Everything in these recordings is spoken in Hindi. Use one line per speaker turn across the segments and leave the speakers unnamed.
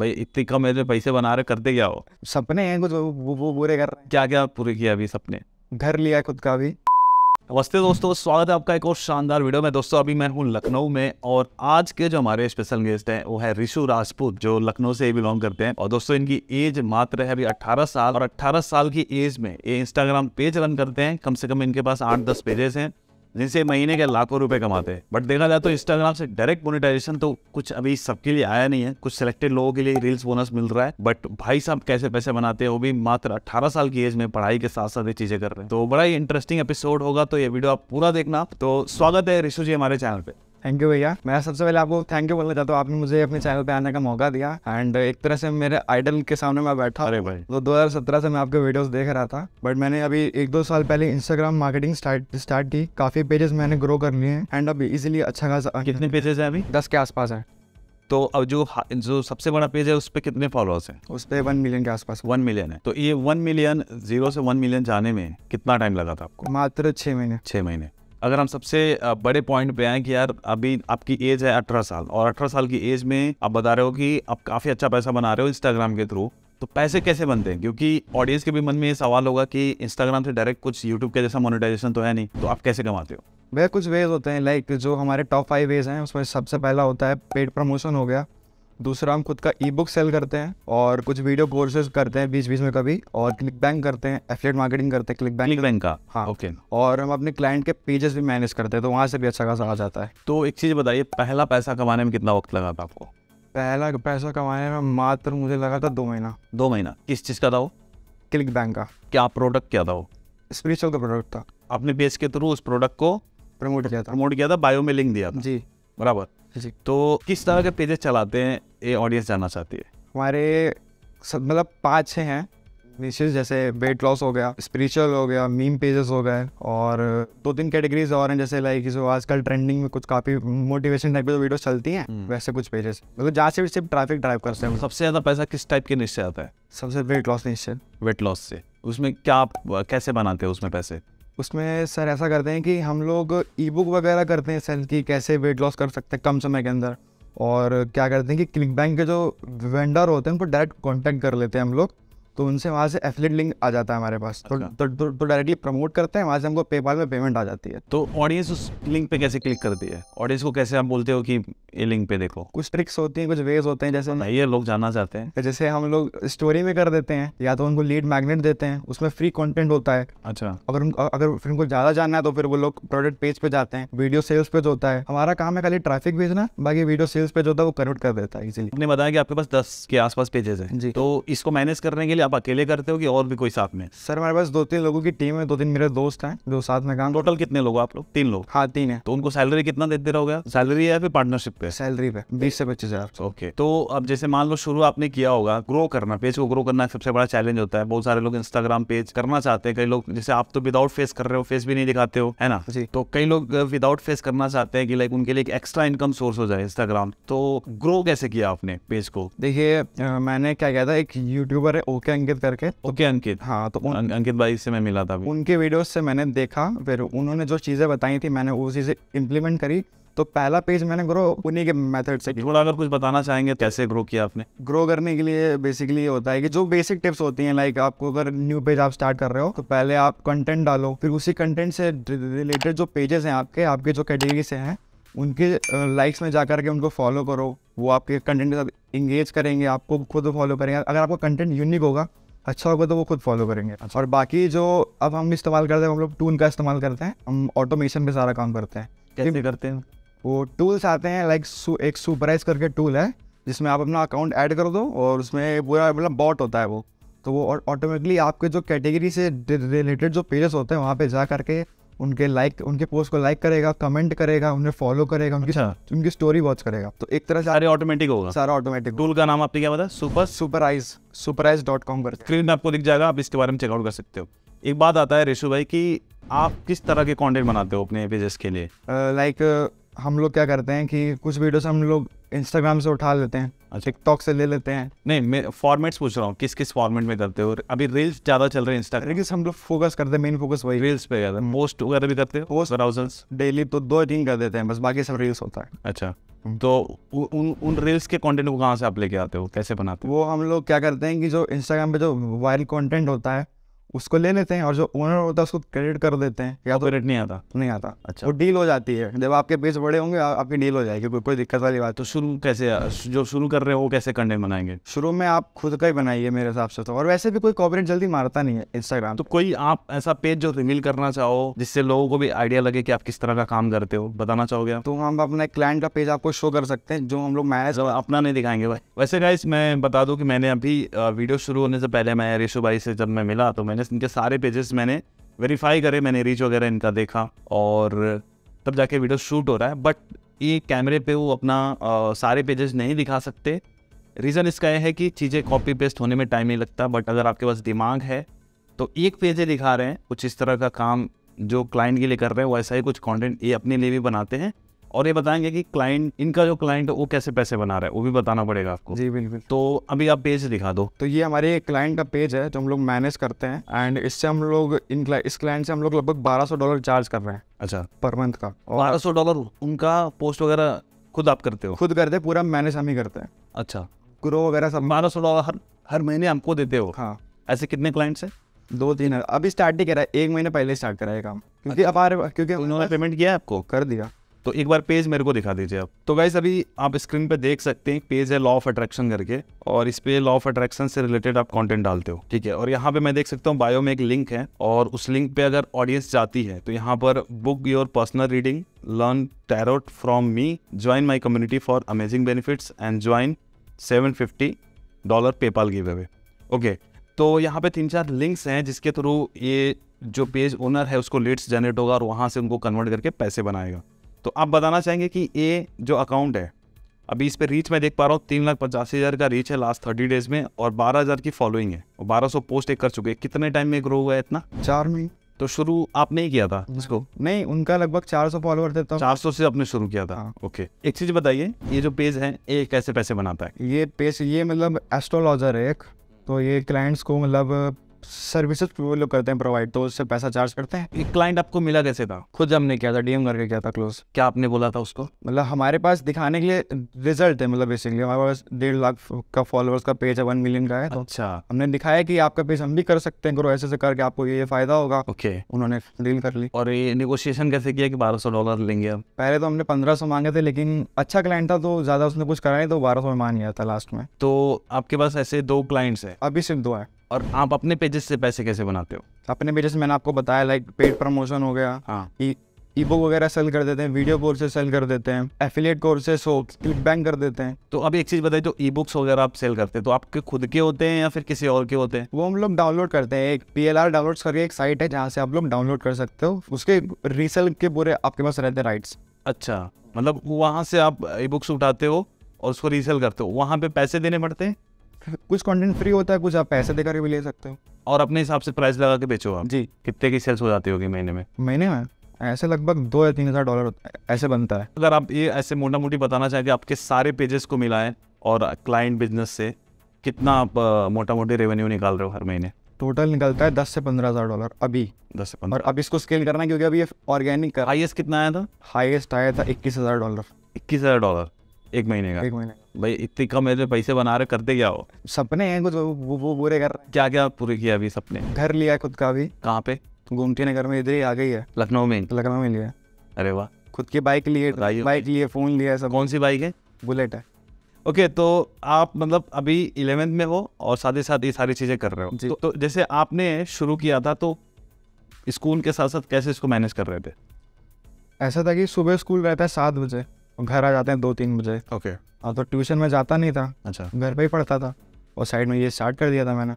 भाई इतनी कम एज में पैसे बना रहे करते क्या हो सपने हैं कुछ वो वो पूरे कर रहे हैं क्या क्या पूरे किया अभी सपने
घर लिया खुद का भी
नमस्ते दोस्तों स्वागत है आपका एक और शानदार वीडियो में दोस्तों अभी मैं हूँ लखनऊ में और आज के जो हमारे स्पेशल गेस्ट हैं वो है ऋषु राजपूत जो लखनऊ से बिलोंग करते हैं और दोस्तों इनकी एज मात्र है अभी 18 साल और 18 साल की एज में ये इंस्टाग्राम पेज रन करते हैं कम से कम इनके पास आठ दस पेजेस हैं जिनसे महीने के लाखों रुपए कमाते हैं बट देखा जाए तो इंस्टाग्राम से डायरेक्ट मोनेटाइजेशन तो कुछ अभी सबके लिए आया नहीं है कुछ सिलेक्टेड लोगों के लिए रील्स बोनस मिल रहा है बट भाई साहब कैसे पैसे बनाते हैं वो भी मात्र 18 साल की एज में पढ़ाई के साथ साथ ये चीजें कर रहे हैं तो बड़ा ही इंटरेस्टिंग एपिसोड होगा तो ये वीडियो आप पूरा देखना तो स्वागत है ऋषु जी
हमारे चैनल पे थैंक यू भैया मैं सबसे पहले आपको थैंक यू बोलना चाहता हूँ आपने मुझे अपने चैनल पे आने का मौका दिया एंड एक तरह से मेरे आइडल के सामने मैं बैठा अरे भाई तो 2017 से मैं आपके वीडियोस देख रहा था बट मैंने अभी एक दो साल पहले इंस्टाग्राम मार्केटिंग स्टार्ट स्टार्ट की काफ़ी पेजेस मैंने ग्रो कर लिए हैं एंड अब इजिली अच्छा खासा कितने पेजेस है अभी दस के आसपास है
तो अब जो जो सबसे बड़ा पेज है उस पर कितने फॉलोअर्स हैं उस पर वन मिलियन के आसपास वन मिलियन है तो ये वन मिलियन जीरो से वन मिलियन जाने में कितना टाइम लगा था आपको
मात्र छः महीने छः महीने
अगर हम सबसे बड़े पॉइंट पे आए कि यार अभी आपकी एज है अठारह साल और अठारह साल की एज में आप बता रहे हो कि आप काफ़ी अच्छा पैसा बना रहे हो इंस्टाग्राम के थ्रू तो पैसे कैसे बनते हैं क्योंकि ऑडियंस के भी मन में ये सवाल होगा कि इंस्टाग्राम से डायरेक्ट कुछ यूट्यूब के जैसा मोनिटाइजेशन तो है नहीं तो आप कैसे कमाते हो
भैया कुछ वेज होते हैं लाइक जो हमारे टॉप फाइव वेज हैं उसमें सबसे पहला होता है पेड प्रमोशन हो गया दूसरा हम खुद का ई बुक सेल करते हैं और कुछ वीडियो कोर्सेज करते हैं बीच बीच में कभी और क्लिक बैंक करते हैं एफलेट मार्केटिंग करते हैं क्लिक बैंक क्लिक बैंक का हाँ ओके और हम अपने क्लाइंट के पेजेस भी मैनेज करते हैं तो वहाँ से भी अच्छा खासा आ जाता है
तो एक चीज़ बताइए पहला पैसा कमाने में कितना वक्त लगा था आपको
पहला पैसा कमाने में मात्र मुझे लगा था दो महीना
दो महीना किस चीज़ का था वो क्लिक बैंक का क्या प्रोडक्ट क्या था वो
स्पिरिचुअल का प्रोडक्ट था
आपने बेच के थ्रू उस प्रोडक्ट को प्रमोट किया था प्रमोट किया था बायो में लिंक दिया था जी बराबर जी तो किस तरह के पेजेस चलाते हैं ये ऑडियंस जानना चाहती है
हमारे मतलब पाँच छः हैं निशेष जैसे वेट लॉस हो गया स्पिरिचुअल हो गया मीम पेजेस हो गए और दो तीन कैटेगरीज और हैं जैसे लाइक जो आजकल ट्रेंडिंग में कुछ काफ़ी मोटिवेशन टाइप की वीडियो चलती हैं हम्म। वैसे कुछ पेजेस मतलब जहाँ से भी सिर्फ ट्रैफिक ड्राइव करते हैं
सबसे ज़्यादा पैसा किस टाइप के निश्चय आता है सबसे वेट लॉस निश्चय वेट लॉस से उसमें क्या आप कैसे बनाते हैं उसमें पैसे
उसमें सर ऐसा करते हैं कि हम लोग ई बुक वगैरह करते हैं सर कि कैसे वेट लॉस कर सकते हैं कम समय के अंदर और क्या करते हैं कि क्लिक बैंक के जो वेंडर होते हैं उनको डायरेक्ट कॉन्टैक्ट कर लेते हैं हम लोग तो उनसे वहाँ से एफिलेट लिंक आ जाता है हमारे पास तो अच्छा। तो, तो, तो डायरेक्टली प्रमोट करते हैं वहाँ से हमको पेपाल में पेमेंट आ जाती है
तो ऑडियंस उस लिंक पे कैसे क्लिक करती है ऑडियंस को कैसे आप बोलते हो कि ये लिंक पे देखो कुछ ट्रिक्स होती हैं कुछ वेज होते हैं जैसे तो ये लोग जानना चाहते हैं
जैसे हम लोग स्टोरी में कर देते हैं या तो उनको लीड मैग्नेट देते हैं उसमें फ्री कॉन्टेंट होता है अच्छा अगर अगर फिर उनको ज़्यादा जानना है तो फिर वो लोग प्रोडक्ट पेज पे जाते हैं वीडियो सेल्स पेज होता है हमारा काम है खाली ट्रैफिक भेजना बाकी वीडियो सेल्स पेज होता है वो कन्वर्ट कर देता है इसीलिए
आपने बताया कि आपके पास दस के आसपास पेजेस है जी तो इसको मैनेज करने के लिए आप अकेले करते हो कि और भी कोई साथ में
सर हमारे पास दो तीन लोगों की टीम है दो तीन मेरे दोस्त हैं जो साथ में काम टोटल कितने लोग आप लोग तीन लोग हाँ तीन है तो उनको
सैलरी कितना देते रहोगे सैलरी है फिर पार्टनरशिप पे सैलरी पे बीस से पच्चीस हजार ओके तो अब जैसे मान लो शुरू आपने किया होगा ग्रो करना पेज को ग्रो करना सबसे बड़ा चैलेंज होता है बहुत सारे लोग इंस्टाग्राम पेज करना चाहते हैं कई लोग जैसे आप तो विदाउट फेस कर रहे हो फेस भी नहीं दिखाते हो है ना जी तो कई लोग विदाउट फेस करना चाहते हैं कि लाइक उनके लिए एक एक्स्ट्रा इनकम सोर्स हो जाए इंस्टाग्राम तो ग्रो कैसे किया आपने पेज को
देखिए मैंने क्या किया था एक यूट्यूबर है ओके ओके अंकित करके तो ओके अंकित हाँ तो उन, अं-, अंकित भाई से मैं मिला था भी। उनके वीडियोस से मैंने देखा फिर उन्होंने जो चीज़ें बताई थी मैंने वो चीज़ें इम्प्लीमेंट करी तो पहला पेज मैंने ग्रो उन्हीं के मेथड से
थोड़ा अगर कुछ बताना चाहेंगे कैसे ग्रो किया आपने
ग्रो करने के लिए बेसिकली होता है कि जो बेसिक टिप्स होती हैं लाइक आपको अगर न्यू पेज आप स्टार्ट कर रहे हो तो पहले आप कंटेंट डालो फिर उसी कंटेंट से रिलेटेड जो पेजेस हैं आपके आपके जो कैटेगरी से हैं उनके लाइक्स में जा करके उनको फॉलो करो वो आपके कंटेंट के साथ इंगेज करेंगे आपको खुद फॉलो करेंगे अगर आपका कंटेंट यूनिक होगा अच्छा होगा तो वो खुद फॉलो करेंगे अच्छा। और बाकी जो अब हम इस्तेमाल करते हैं हम लोग टूल का इस्तेमाल करते हैं हम ऑटोमेशन पे सारा काम करते हैं कैसे करते हैं वो टूल्स आते हैं लाइक एक सुपराइज करके टूल है जिसमें आप अपना अकाउंट ऐड कर दो और उसमें पूरा मतलब बॉट होता है वो तो वो ऑटोमेटिकली आपके जो कैटेगरी से रिलेटेड जो पेजेस होते हैं वहाँ पर जा करके उनके लाइक उनके पोस्ट को लाइक करेगा कमेंट करेगा उन्हें फॉलो करेगा उनकी अच्छा। उनकी स्टोरी वॉच करेगा तो
एक तरह सारे ऑटोमेटिक होगा सारा ऑटोमेटिक टूल का नाम आपने क्या बताया
super surprise surprise
dot com पर स्क्रीन आपको दिख जाएगा आप इसके बारे में चेकआउट कर सकते हो एक बात आता है रेशु भाई की आप किस तरह के कॉन्टेंट बनाते हो अपने पेजेस के लिए
लाइक uh, like, uh, हम लोग क्या करते हैं कि कुछ वीडियोस हम लोग इंस्टाग्राम से उठा लेते हैं टिकटॉक अच्छा। से ले लेते हैं
नहीं मैं फॉर्मेट्स पूछ रहा हूँ किस किस फॉर्मेट में करते हो अभी रील्स ज़्यादा चल रहे हैं इंस्टाग्राम रील्स हम लोग फोकस
करते हैं मेन फोकस वही रील्स पे करते हैं पोस्ट वगैरह भी करते हैं डेली तो दो तीन कर देते हैं बस बाकी सब रील्स होता है
अच्छा हम्म। तो उन उन रील्स के कंटेंट को कहाँ से आप लेके आते हो कैसे
बनाते हो वो हम लोग क्या करते हैं कि जो इंस्टाग्राम पे जो वायरल कंटेंट होता है उसको ले लेते हैं और जो ओनर होता है उसको क्रेडिट कर देते हैं या तो क्रेडिट नहीं आता नहीं आता अच्छा वो डील हो जाती है जब आपके पेज बड़े होंगे आपकी डील हो जाएगी कोई कोई दिक्कत वाली बात तो शुरू कैसे जो शुरू कर रहे हो वो कैसे कंटेंट बनाएंगे शुरू में आप खुद का ही बनाइए मेरे हिसाब से तो और वैसे भी कोई कॉपरेट जल्दी मारता नहीं है इंस्टाग्राम तो कोई
आप ऐसा पेज जो रिवील करना चाहो जिससे लोगों को भी आइडिया लगे कि आप किस तरह का काम करते हो बताना चाहोगे
तो हम अपने क्लाइंट का पेज आपको शो कर सकते हैं जो हम लोग मैनेज अच्छा, अपना नहीं दिखाएंगे भाई
वैसे गाइस मैं बता दूं कि मैंने अभी वीडियो शुरू होने से पहले मैं रेशो भाई से जब मैं मिला तो मैंने माइनस इनके सारे पेजेस मैंने वेरीफाई करे मैंने रीच वगैरह इनका देखा और तब जाके वीडियो शूट हो रहा है बट ये कैमरे पे वो अपना आ, सारे पेजेस नहीं दिखा सकते रीज़न इसका यह है कि चीज़ें कॉपी पेस्ट होने में टाइम नहीं लगता बट अगर आपके पास दिमाग है तो एक पेज दिखा रहे हैं कुछ इस तरह का काम जो क्लाइंट के लिए कर रहे हैं वैसा ही कुछ कंटेंट ये अपने लिए भी बनाते हैं और ये बताएंगे कि क्लाइंट इनका जो क्लाइंट है वो कैसे पैसे बना रहा है वो भी बताना पड़ेगा आपको जी बिल्कुल तो
अभी आप पेज दिखा दो तो ये हमारे क्लाइंट का पेज है जो हम लोग मैनेज करते हैं एंड इससे हम लोग इन इस क्लाइंट से हम लोग लगभग बारह डॉलर चार्ज कर रहे हैं अच्छा पर मंथ का बारह डॉलर उनका पोस्ट वगैरह खुद आप करते हो खुद करते पूरा मैनेज हम ही करते हैं अच्छा ग्रो वगैरह सब बारह सौ डॉलर हर हर महीने हमको देते हो हाँ ऐसे कितने क्लाइंट्स हैं दो तीन अभी स्टार्ट नहीं है एक महीने पहले स्टार्ट कराएगा काम क्योंकि अच्छा। अब आ रहे क्योंकि उन्होंने तो पेमेंट किया आपको कर दिया तो एक बार
पेज मेरे को दिखा दीजिए आप तो गाइज अभी आप स्क्रीन पे देख सकते हैं पेज है लॉ ऑफ अट्रैक्शन करके और इस पे लॉ ऑफ अट्रैक्शन से रिलेटेड आप कंटेंट डालते हो ठीक है और यहाँ पे मैं देख सकता हूँ बायो में एक लिंक है और उस लिंक पे अगर ऑडियंस जाती है तो यहाँ पर book your personal reading learn tarot from me join my community for amazing benefits and join seven fifty dollar PayPal giveaway okay तो यहाँ पे तीन चार लिंक्स हैं जिसके थ्रू ये जो पेज ओनर है उसको लीड्स जनरेट होगा और वहाँ से उनको कन्वर्ट करके पैसे बनाएगा तो आप बताना चाहेंगे कि ये जो अकाउंट है अभी इस पर रीच मैं देख पा रहा हूँ तीन लाख पचासी हज़ार का रीच है लास्ट थर्टी डेज में और बारह हज़ार की फॉलोइंग है और बारह सौ पोस्ट एक कर चुके हैं कितने टाइम में ग्रो हुआ है इतना चार में तो शुरू आपने ही किया था इसको
नहीं उनका लगभग चार सौ फॉलोअर थे चार
सौ से आपने शुरू किया था हाँ। ओके एक चीज बताइए ये जो पेज है ये कैसे पैसे बनाता है
ये पेज ये मतलब एस्ट्रोलॉजर है एक तो ये क्लाइंट्स को मतलब सर्विसेज वो लोग करते हैं प्रोवाइड तो उससे पैसा चार्ज करते हैं एक क्लाइंट आपको मिला कैसे था खुद हमने किया था डीएम करके किया था क्लोज क्या आपने बोला था उसको मतलब हमारे पास दिखाने के लिए रिजल्ट है मतलब बेसिकली हमारे पास डेढ़ लाख का फॉलोअर्स का पेज है वन मिलियन का है तो अच्छा हमने दिखाया कि आपका पेज हम भी कर सकते हैं ग्रो ऐसे ऐसे करके आपको ये फायदा होगा ओके उन्होंने डील कर ली
और ये निगोशिएशन कैसे किया कि बारह डॉलर लेंगे हम
पहले तो हमने पंद्रह सौ मांगे थे लेकिन अच्छा क्लाइंट था तो ज्यादा उसने कुछ कराया तो बारह सौ मान गया था लास्ट में तो
आपके पास ऐसे दो क्लाइंट्स है
अभी सिर्फ दो है
और आप अपने पेजेस से पैसे कैसे बनाते हो
अपने पेजेस मैंने आपको बताया लाइक पेड प्रमोशन हो गया हाँ ई बुक वगैरह सेल कर देते हैं वीडियो कोर्सेज सेल कर देते हैं एफिलिएट कोर्सेज हो क्लिक बैंक कर देते हैं
तो अभी एक चीज़ बताइए जो ई बुक्स वगैरह आप सेल करते हैं तो आपके खुद के होते हैं या फिर किसी और के होते हैं
वो हम लोग डाउनलोड करते हैं एक पी एल आर डाउनलोड करके एक साइट है जहाँ से आप लोग डाउनलोड कर सकते हो उसके रीसेल के पूरे आपके पास रहते हैं राइट्स अच्छा
मतलब वहाँ से आप ई बुक्स उठाते हो और उसको रीसेल करते हो वहाँ पे पैसे देने पड़ते हैं
कुछ कंटेंट फ्री होता है कुछ आप पैसे देकर भी ले सकते हो
और अपने हिसाब से प्राइस लगा के बेचो आप जी कितने की सेल्स हो जाती होगी महीने में
महीने में ऐसे लगभग दो या तीन हज़ार डॉलर ऐसे बनता है
अगर आप ये ऐसे मोटा मोटी बताना चाहेंगे आपके सारे पेजेस को मिलाए और क्लाइंट बिजनेस से कितना आप मोटा मोटी रेवेन्यू निकाल रहे हो हर महीने
टोटल निकलता है दस से पंद्रह हज़ार डॉलर अभी दस से पंद्रह और अब इसको स्केल करना क्योंकि अभी ऑर्गेनिक हाईएस्ट कितना आया था हाईएस्ट आया था इक्कीस हज़ार डॉलर
इक्कीस हज़ार डॉलर एक महीने का एक महीने भाई इतनी कम एज में पैसे बना रहे करते क्या हो
सपने हैं कुछ वो वो पूरे कर
क्या क्या पूरे किया अभी सपने
घर लिया खुद का अभी कहाँ पे गोमती नगर में इधर ही आ गई है लखनऊ में लखनऊ में लिया
अरे वाह खुद की बाइक लिए बाइक लिए फ़ोन लिया सब कौन सी बाइक है बुलेट है ओके तो आप मतलब अभी इलेवेंथ में हो और साथ ही साथ ये सारी चीज़ें कर रहे हो जी तो, तो जैसे आपने शुरू किया था तो स्कूल के साथ साथ कैसे इसको मैनेज कर रहे थे
ऐसा था कि सुबह स्कूल रहता है सात बजे घर आ जाते हैं दो तीन बजे ओके हाँ तो ट्यूशन में जाता नहीं था अच्छा घर पर ही पढ़ता था और साइड में ये स्टार्ट कर दिया था मैंने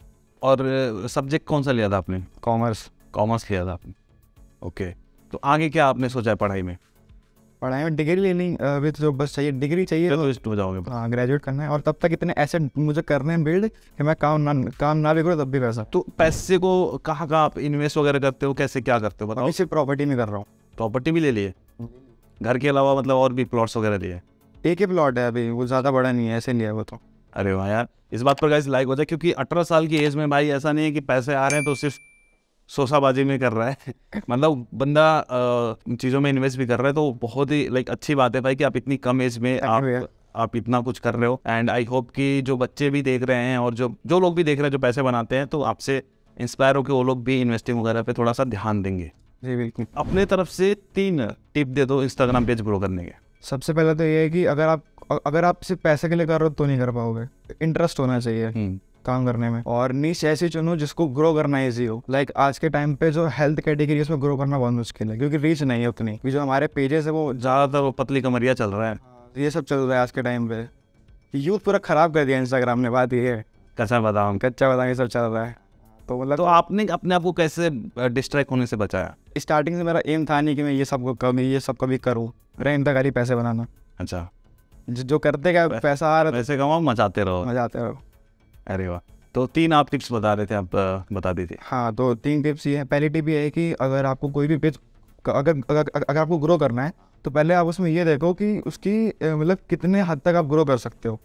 और सब्जेक्ट कौन सा लिया था आपने कॉमर्स कॉमर्स लिया था आपने ओके तो आगे क्या आपने सोचा है पढ़ाई में
पढ़ाई में डिग्री लेनी अभी तो बस चाहिए डिग्री चाहिए चलो तो जाओगे हाँ ग्रेजुएट करना है और तब तक इतने ऐसे मुझे करने हैं बिल्ड कि मैं काम ना काम ना भी करूँ तब भी पैसा तो
पैसे को कहाँ कहाँ आप इन्वेस्ट वगैरह करते हो कैसे क्या करते हो बताओ इसे प्रॉपर्टी में कर रहा हूँ प्रॉपर्टी भी ले लिए घर के अलावा मतलब और भी प्लॉट्स वगैरह लिए एक ही प्लॉट है अभी वो ज़्यादा बड़ा नहीं है ऐसे लिया वो तो अरे वाह यार इस बात पर गाइस लाइक हो जाए क्योंकि अठारह साल की एज में भाई ऐसा नहीं है कि पैसे आ रहे हैं तो सिर्फ सोसाबाजी में कर रहा है मतलब बंदा चीज़ों में इन्वेस्ट भी कर रहा है तो बहुत ही लाइक अच्छी बात है भाई कि आप इतनी कम एज में आप आप इतना कुछ कर रहे हो एंड आई होप कि जो बच्चे भी देख रहे हैं और जो जो लोग भी देख रहे हैं जो पैसे बनाते हैं तो आपसे इंस्पायर होकर वो लोग भी इन्वेस्टिंग वगैरह पे थोड़ा सा ध्यान देंगे जी बिल्कुल अपने तरफ से तीन टिप दे दो इंस्टाग्राम पेज ग्रो करने के
सबसे पहले तो ये है कि अगर आप अगर आप सिर्फ पैसे के लिए कर रहे हो तो नहीं कर पाओगे इंटरेस्ट होना चाहिए हम्म। काम करने में और नीच ऐसी चुनो जिसको ग्रो करना ईजी हो लाइक like, आज के टाइम पे जो हेल्थ कैटेगरी उसमें ग्रो करना बहुत मुश्किल है क्योंकि रीच नहीं है उतनी जो हमारे पेजेस है वो ज़्यादातर वो पतली कमरिया चल रहा है तो ये सब चल रहा है आज के टाइम पे यूथ पूरा खराब कर दिया इंस्टाग्राम ने बात ये कैसा बताऊँ कच्चा बताऊँ ये सब चल रहा है तो मतलब तो आपने अपने आप को कैसे डिस्ट्रैक्ट होने से बचाया स्टार्टिंग से मेरा एम था नहीं कि मैं ये सब को कभी ये सब कभी करूँ मेरा एम था पैसे बनाना अच्छा जो करते क्या पैसा
आ रहा पैसे कमाओ मचाते रहो मचाते रहो अरे वाह तो तीन आप टिप्स बता रहे थे आप बता दी थी
हाँ तो तीन टिप्स ये है पहली टिप ये है कि अगर आपको कोई भी पेज अगर अगर अगर आपको ग्रो करना है तो पहले आप उसमें ये देखो कि उसकी मतलब कितने हद तक आप ग्रो कर सकते हो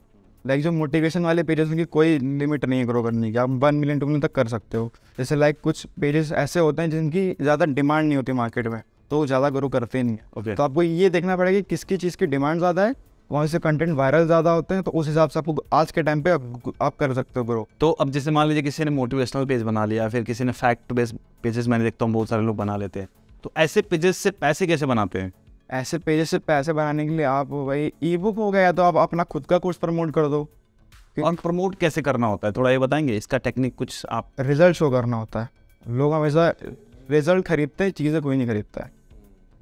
लाइक जो मोटिवेशन वाले पेजेस उनकी कोई लिमिट नहीं है ग्रो करने की आप वन मिलियन टू मिलियन तक कर सकते हो जैसे लाइक कुछ पेजेस ऐसे होते हैं जिनकी ज़्यादा डिमांड नहीं होती मार्केट में तो ज़्यादा ग्रो करते नहीं है okay. तो आपको ये देखना पड़ेगा कि किसकी चीज़ की डिमांड ज़्यादा है वहाँ से कंटेंट वायरल ज़्यादा होते हैं तो उस हिसाब से आपको आज के टाइम पे आप, आप कर सकते हो ग्रो
तो अब जैसे मान लीजिए किसी ने मोटिवेशनल पेज बना लिया फिर किसी ने फैक्ट बेस्ड पेजेस मैंने देखता हूँ बहुत सारे लोग बना लेते हैं तो ऐसे पेजेस से पैसे कैसे बनाते हैं
ऐसे पेजेस से पैसे बनाने के लिए आप भाई ई बुक हो गया तो आप अपना खुद का कोर्स प्रमोट कर दो और प्रमोट कैसे करना होता है थोड़ा ये बताएंगे इसका टेक्निक कुछ आप रिजल्ट शो करना होता है लोग हमेशा रिजल्ट खरीदते हैं चीज़ें कोई नहीं खरीदता है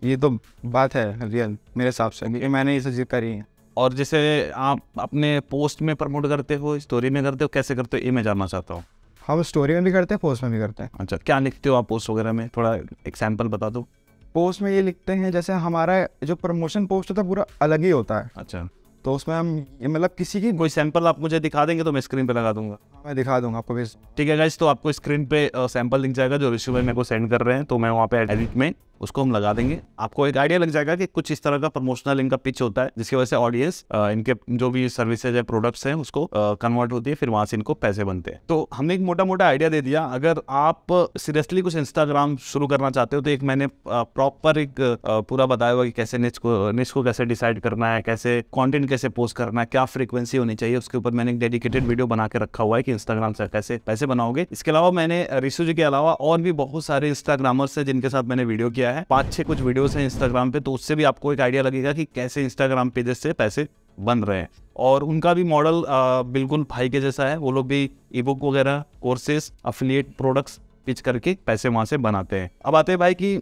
ये तो बात है रियल मेरे हिसाब से
ये मैंने ये सब चीज़ करी है और जैसे आप अपने पोस्ट में प्रमोट करते हो स्टोरी में करते हो कैसे करते हो ये मैं जानना चाहता हूँ
हम स्टोरी में भी करते हैं पोस्ट में भी करते हैं
अच्छा क्या लिखते हो आप पोस्ट वगैरह में
थोड़ा एग्जाम्पल बता दो पोस्ट में ये लिखते हैं जैसे हमारा जो प्रमोशन पोस्ट होता है पूरा अलग ही होता है अच्छा तो उसमें हम मतलब किसी की कोई सैंपल आप मुझे दिखा देंगे तो मैं स्क्रीन पे लगा दूंगा मैं दिखा दूंगा आपको
ठीक है गाइज तो आपको स्क्रीन पे सैंपल दिख जाएगा जो रिश्यू मेरे को सेंड कर रहे हैं तो मैं वहाँ पे एडिट में उसको हम लगा देंगे आपको एक आइडिया लग जाएगा कि कुछ इस तरह का प्रमोशनल इनका पिच होता है जिसकी वजह से ऑडियंस इनके जो भी सर्विसेज है प्रोडक्ट्स हैं उसको कन्वर्ट होती है फिर वहां से इनको पैसे बनते हैं तो हमने एक मोटा मोटा आइडिया दे दिया अगर आप सीरियसली कुछ इंस्टाग्राम शुरू करना चाहते हो तो एक मैंने प्रॉपर एक पूरा बताया हुआ कि कैसे निच को निच को कैसे डिसाइड करना है कैसे कॉन्टेंट कैसे पोस्ट करना है क्या फ्रिक्वेंसी होनी चाहिए उसके ऊपर मैंने एक डेडिकेटेड वीडियो बना के रखा हुआ है कि इंस्टाग्राम से कैसे पैसे बनाओगे इसके अलावा मैंने रिशु जी के अलावा और भी बहुत सारे इंस्टाग्रामर्स हैं जिनके साथ मैंने वीडियो किया किया है पांच छह कुछ वीडियोस हैं इंस्टाग्राम पे तो उससे भी आपको एक आइडिया लगेगा कि कैसे इंस्टाग्राम पेजेस से पैसे बन रहे हैं और उनका भी मॉडल बिल्कुल भाई के जैसा है वो लोग भी ई बुक वगैरह कोर्सेस अफिलियट प्रोडक्ट्स पिच करके पैसे वहां से बनाते
हैं अब आते हैं भाई कि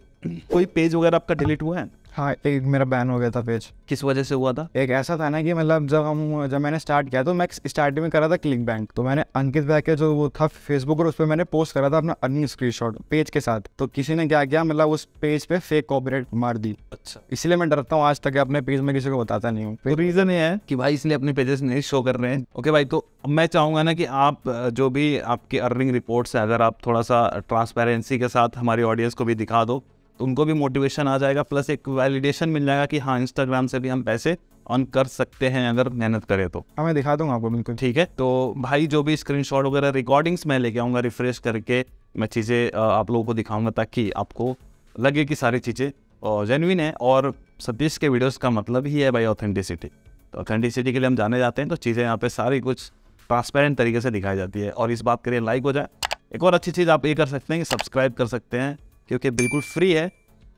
कोई पेज वगैरह आपका डिलीट हुआ है हाँ एक मेरा बैन हो गया था पेज किस वजह से हुआ था एक ऐसा था ना कि मतलब जब हम जब मैंने स्टार्ट किया तो मैं स्टार्टिंग में करा था क्लिक बैंक तो मैंने अंकित भाई के जो वो था फेसबुक पर उस पर मैंने पोस्ट करा था अपना अर्निंग स्क्रीनशॉट पेज के साथ तो किसी ने क्या किया मतलब उस पेज पे फेक कॉपरेट मार दी अच्छा इसलिए मैं डरता हूँ आज तक अपने पेज में किसी को बताता नहीं हूँ रीजन तो ये है कि भाई इसलिए अपने पेजेस नहीं शो कर रहे हैं ओके भाई तो मैं चाहूंगा ना
कि आप जो भी आपकी अर्निंग रिपोर्ट्स है अगर आप थोड़ा सा ट्रांसपेरेंसी के साथ हमारी ऑडियंस को भी दिखा दो उनको भी मोटिवेशन आ जाएगा प्लस एक वैलिडेशन मिल जाएगा कि हाँ इंस्टाग्राम से भी हम पैसे ऑन कर सकते हैं अगर मेहनत करें तो
हाँ मैं दिखा दूंगा आपको बिल्कुल ठीक है तो भाई
जो भी स्क्रीन वगैरह रिकॉर्डिंग्स मैं लेके आऊँगा रिफ्रेश करके मैं चीज़ें आप लोगों को दिखाऊंगा ताकि आपको लगे कि सारी चीज़ें जेनविन है और सतीश के वीडियोस का मतलब ही है भाई ऑथेंटिसिटी तो ऑथेंटिसिटी के लिए हम जाने जाते हैं तो चीज़ें यहाँ पे सारी कुछ ट्रांसपेरेंट तरीके से दिखाई जाती है और इस बात के लिए लाइक हो जाए एक और अच्छी चीज़ आप ये कर सकते हैं कि सब्सक्राइब कर सकते हैं क्योंकि बिल्कुल फ्री है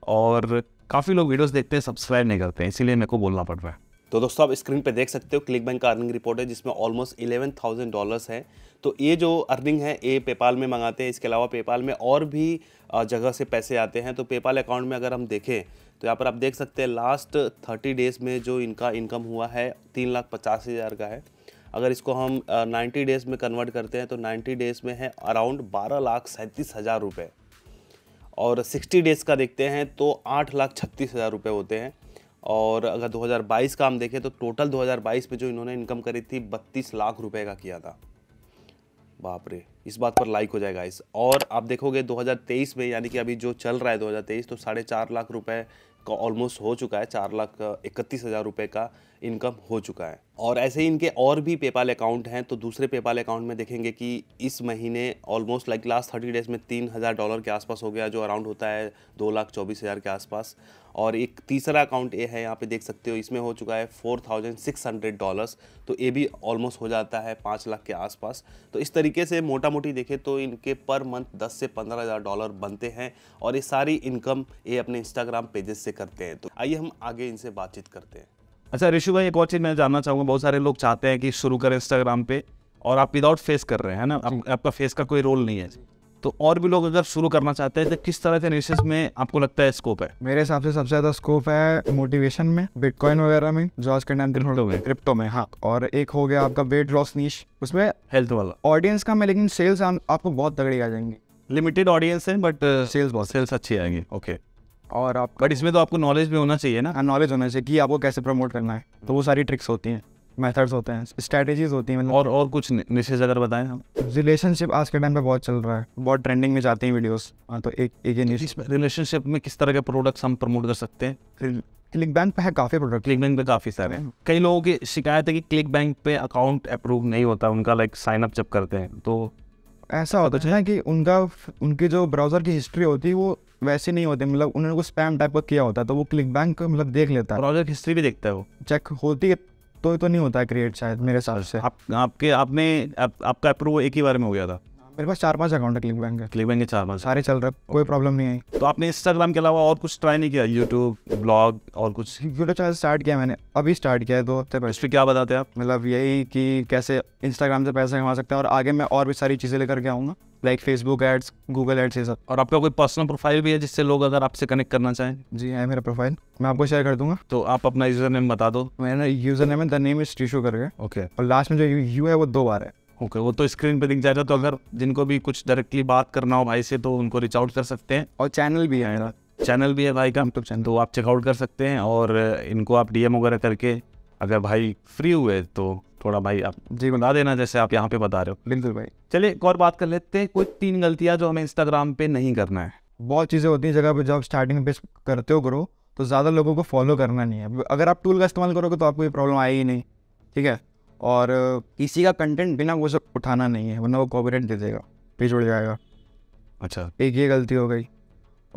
और काफ़ी लोग वीडियोस देखते हैं सब्सक्राइब नहीं करते हैं इसीलिए मेरे को बोलना पड़ रहा है तो दोस्तों आप स्क्रीन पे देख सकते हो क्लिक बैंक का अर्निंग रिपोर्ट है जिसमें ऑलमोस्ट इलेवन थाउजेंड डॉलर्स है तो ये जो अर्निंग है ये पेपाल में मंगाते हैं इसके अलावा पेपाल में और भी जगह से पैसे आते हैं तो पेपाल अकाउंट में अगर हम देखें तो यहाँ पर आप देख सकते हैं लास्ट थर्टी डेज़ में जो इनका इनकम हुआ है तीन लाख पचास हज़ार का है अगर इसको हम नाइन्टी डेज़ में कन्वर्ट करते हैं तो नाइन्टी डेज़ में है अराउंड बारह लाख सैंतीस हज़ार रुपये और 60 डेज़ का देखते हैं तो आठ लाख छत्तीस हज़ार रुपये होते हैं और अगर 2022 का हम देखें तो टोटल 2022 में जो इन्होंने इनकम करी थी बत्तीस लाख रुपए का किया था बाप रे इस बात पर लाइक हो जाएगा इस और आप देखोगे 2023 में यानी कि अभी जो चल रहा है 2023 तो साढ़े चार लाख रुपए का ऑलमोस्ट हो चुका है चार लाख इकतीस हज़ार रुपये का इनकम हो चुका है और ऐसे ही इनके और भी पेपाल अकाउंट हैं तो दूसरे पेपाल अकाउंट में देखेंगे कि इस महीने almost like last thirty days में तीन हज़ार डॉलर के आसपास हो गया जो अराउंड होता है दो लाख चौबीस हज़ार के आसपास और एक तीसरा अकाउंट ये है यहाँ पे देख सकते हो इसमें हो चुका है four thousand six hundred dollars तो ये भी ऑलमोस्ट हो जाता है पाँच लाख के आसपास तो इस तरीके से मोटा मोटी देखें तो इनके पर मंथ दस से पंद्रह हज़ार डॉलर बनते हैं और ये सारी इनकम ये अपने इंस्टाग्राम पेजेस से करते हैं तो आइए हम आगे इनसे बातचीत करते हैं अच्छा ऋषु भाई एक और चीज़ मैं जानना चाहूँगा बहुत सारे लोग चाहते हैं कि शुरू करें इंस्टाग्राम पे और आप विदाउट फेस कर रहे हैं ना आप, आपका फेस का कोई रोल नहीं है तो और भी लोग अगर शुरू करना चाहते हैं तो किस तरह
से निशेष में आपको लगता है स्कोप है मेरे हिसाब से सबसे ज्यादा स्कोप है मोटिवेशन में बिटकॉइन वगैरह में जो आज के नाम क्रिप्टो में क्रिप्टो में हाँ और एक हो गया आपका वेट लॉस नीच उसमें हेल्थ वाला ऑडियंस का लेकिन सेल्स आपको बहुत तगड़ी आ जाएंगी लिमिटेड ऑडियंस है बट सेल्स बहुत
सेल्स अच्छी आएंगी ओके और आप बट इसमें
तो आपको नॉलेज भी होना चाहिए ना नॉलेज हाँ, होना चाहिए कि आपको कैसे प्रमोट करना है तो वो सारी ट्रिक्स होती हैं मेथड्स होते हैं स्ट्रैटेजीज होती हैं मतलब- और और कुछ निशेज अगर बताएं हम तो। रिलेशनशिप आज के टाइम पे बहुत चल रहा है बहुत ट्रेंडिंग में जाते हैं वीडियोस हाँ तो एक एक
रिलेशनशिप में किस तरह के प्रोडक्ट्स हम प्रमोट कर सकते हैं
क्लिक बैंक पे है काफ़ी प्रोडक्ट क्लिक बैंक
पे काफ़ी सारे हैं हाँ। कई लोगों की शिकायत है कि क्लिक बैंक पे अकाउंट अप्रूव नहीं होता उनका लाइक साइन अप
जब करते हैं तो ऐसा होता चाहिए कि उनका उनके जो ब्राउज़र की हिस्ट्री होती है वो वैसे नहीं होते मतलब उन्होंने कुछ स्पैम टाइप का किया होता है तो वो क्लिक बैंक मतलब देख लेता है ब्राउज़र की हिस्ट्री भी देखता है वो चेक होती है तो तो नहीं होता है क्रिएट शायद मेरे हिसाब से आप
आपके आप में आप, आपका अप्रूव तो एक ही बार में हो गया था
मेरे पास चार पांच अकाउंट है क्लिक बैंक
क्लिक बैंक के चार पांच
सारे चल रहे कोई प्रॉब्लम नहीं आई तो आपने इंस्टाग्राम के अलावा और कुछ ट्राई नहीं किया यूट्यूब ब्लॉग और कुछ यूट्यूब चैनल स्टार्ट किया मैंने अभी स्टार्ट किया है दो हफ्ते पहले तो क्या बताते हैं आप मतलब यही कि कैसे इंस्टाग्राम से पैसे कमा सकते हैं और आगे मैं और भी सारी चीज़ें लेकर के आऊँगा like Facebook ads Google ads ये सब और आपका कोई पर्सनल प्रोफाइल
भी है जिससे लोग अगर आपसे कनेक्ट करना चाहें
जी है मेरा प्रोफाइल मैं आपको शेयर कर दूंगा तो आप अपना यूजर नेम बता दो मेरा यूजर नेम है द नेम इज टीशू करके ओके और लास्ट में जो यू है वो दो बार है ओके वो
तो स्क्रीन पे दिख जाएगा तो अगर जिनको भी कुछ डायरेक्टली बात करना हो भाई से तो उनको रीच आउट कर सकते हैं और चैनल भी है मेरा चैनल भी है भाई का तो चैनल तो आप चेकआउट कर सकते हैं और इनको आप डीएम वगैरह करके अगर भाई फ्री हुए तो थोड़ा भाई आप जी बता देना जैसे आप यहाँ पे बता रहे हो बिल्कुल भाई चलिए एक और बात कर लेते हैं कोई तीन गलतियाँ जो हमें इंस्टाग्राम पे नहीं करना है
बहुत चीज़ें होती हैं जगह पर जब स्टार्टिंग पे करते हो ग्रो तो ज़्यादा लोगों को फॉलो करना नहीं है अगर आप टूल का इस्तेमाल करोगे तो आपको ये प्रॉब्लम आएगी नहीं ठीक है और किसी का कंटेंट बिना वो सब उठाना नहीं है वरना वो कॉपीराइट दे देगा पेज उड़ जाएगा अच्छा एक ये गलती हो गई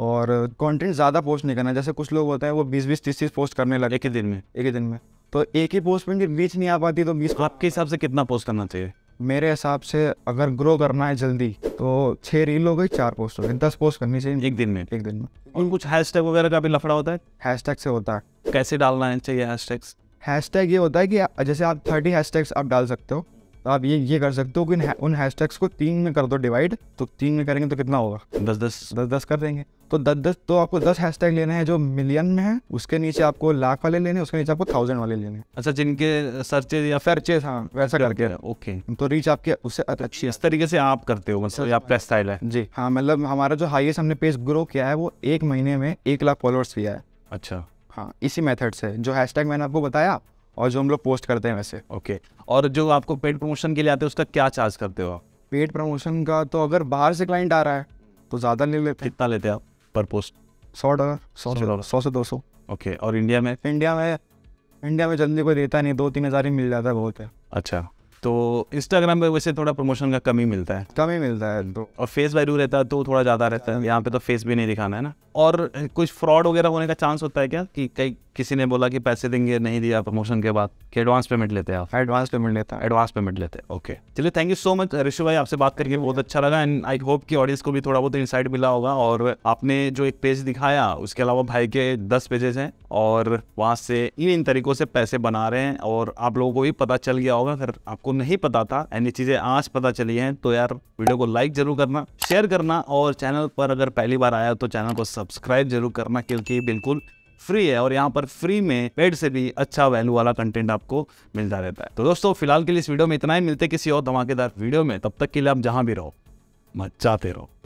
और कंटेंट ज़्यादा पोस्ट नहीं करना जैसे कुछ लोग होते हैं वो बीस बीस तीस तीस पोस्ट करने लगे एक ही दिन में एक ही दिन में तो एक ही पोस्ट में जब बीच नहीं आ पाती तो बीस तो आपके हिसाब से कितना पोस्ट करना चाहिए मेरे हिसाब से अगर ग्रो करना है जल्दी तो छः रील हो गई चार पोस्ट हो गई दस पोस्ट करनी चाहिए एक दिन में एक दिन में और कुछ हैशटैग वगैरह का भी लफड़ा होता है हैशटैग से होता
है कैसे डालना है चाहिए हैशटैग्स
हैशटैग ये होता है कि जैसे आप थर्टी हैशटैग्स आप डाल सकते हो तो आप ये ये कर सकते हो कि उन हैशटैग्स को तीन में कर दो डिवाइड तो तीन में करेंगे तो कितना होगा दस दस दस दस कर देंगे तो दस दस तो आपको दस हैशटैग लेने हैं जो मिलियन में है उसके नीचे आपको लाख वाले लेने उसके नीचे आपको थाउजेंड वाले लेने अच्छा जिनके सर्चेज या सर्चेज हाँ वैसा करके ओके तो रीच आपके उससे अच्छी इस तरीके से आप करते हो मतलब आपका स्टाइल है जी हाँ मतलब हमारा जो हाइएस्ट हमने पेज ग्रो किया है वो एक महीने में एक लाख फॉलोअर्स किया है अच्छा हाँ इसी मेथड से जो हैशटैग मैंने आपको बताया और जो हम लोग पोस्ट करते हैं वैसे ओके और जो आपको पेड प्रमोशन के लिए आते हैं उसका क्या चार्ज करते हो आप पेड प्रमोशन का तो अगर बाहर से क्लाइंट आ रहा है तो ज़्यादा नहीं लेते कितना लेते हैं आप पर पोस्ट सौ डॉलर सौ डॉलर सौ से दो सौ ओके और इंडिया में इंडिया में इंडिया में जल्दी कोई देता नहीं दो तीन हज़ार ही मिल जाता है बहुत है
अच्छा तो इंस्टाग्राम पे वैसे थोड़ा प्रमोशन का कमी मिलता है
कमी मिलता है तो
और फेस वैल्यू रहता है तो थोड़ा ज़्यादा रहता है यहाँ पे तो फेस भी नहीं दिखाना है ना और कुछ फ्रॉड वगैरह होने का चांस होता है क्या कि कई किसी ने बोला कि पैसे देंगे नहीं दिया प्रमोशन के बाद कि एडवांस पेमेंट लेते हैं आप एडवांस पेमेंट लेता है एडवांस पेमेंट लेते हैं ओके चलिए thank you so much Rishi भाई आपसे बात करके बहुत अच्छा लगा एंड आई होप कि ऑडियंस को भी थोड़ा बहुत इनसाइट मिला होगा और आपने जो एक पेज दिखाया उसके अलावा भाई के दस पेजेस हैं और वहाँ से इन इन तरीकों से पैसे बना रहे हैं और आप लोगों को भी पता चल गया होगा अगर आपको नहीं पता था एंड ये चीज़ें आज पता चली हैं तो यार वीडियो को लाइक जरूर करना शेयर करना और चैनल पर अगर पहली बार आया तो चैनल को सब्सक्राइब जरूर करना क्योंकि बिल्कुल फ्री है और यहाँ पर फ्री में पेड से भी अच्छा वैल्यू वाला कंटेंट आपको मिलता रहता है तो दोस्तों फिलहाल के लिए इस वीडियो में इतना ही मिलते किसी और धमाकेदार वीडियो में तब तक के लिए आप जहाँ भी रहो मचाते रहो